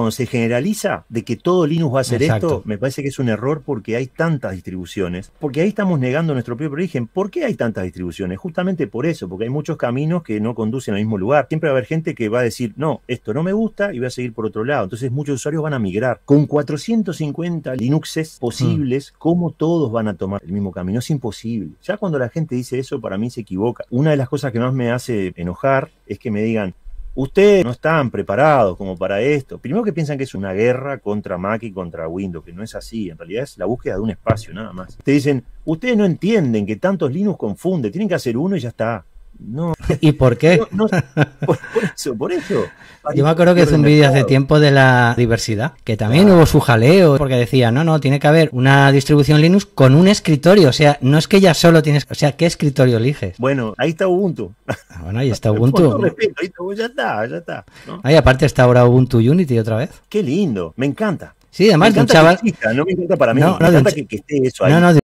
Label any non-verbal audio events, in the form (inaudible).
cuando se generaliza de que todo Linux va a hacer esto, me parece que es un error porque hay tantas distribuciones, porque ahí estamos negando nuestro propio origen. ¿Por qué hay tantas distribuciones? Justamente por eso, porque hay muchos caminos que no conducen al mismo lugar. Siempre va a haber gente que va a decir, no, esto no me gusta y voy a seguir por otro lado. Entonces muchos usuarios van a migrar. Con 450 Linuxes posibles, mm. ¿cómo todos van a tomar el mismo camino? Es imposible. Ya cuando la gente dice eso, para mí se equivoca. Una de las cosas que más me hace enojar es que me digan, Ustedes no están preparados como para esto. Primero que piensan que es una guerra contra Mac y contra Windows, que no es así. En realidad es la búsqueda de un espacio nada más. Te dicen, ustedes no entienden que tantos Linux confunde. Tienen que hacer uno y ya está. No. ¿Y por qué? por, eso, por eso. (laughs) Yo me acuerdo que es un vídeo hace tiempo de la diversidad, que también hubo su jaleo, porque decía, no, no, tiene que haber una distribución Linux con un escritorio, o sea, no es que ya solo tienes, o sea, ¿qué escritorio eliges? Bueno, ahí está Ubuntu. Ah, bueno, ahí está (laughs) Ubuntu. ahí está, ya está, ya está. Ahí aparte está ahora Ubuntu Unity otra vez. Qué lindo, me encanta. Sí, además no me encanta para mí, no, me que, eso ahí. No, no,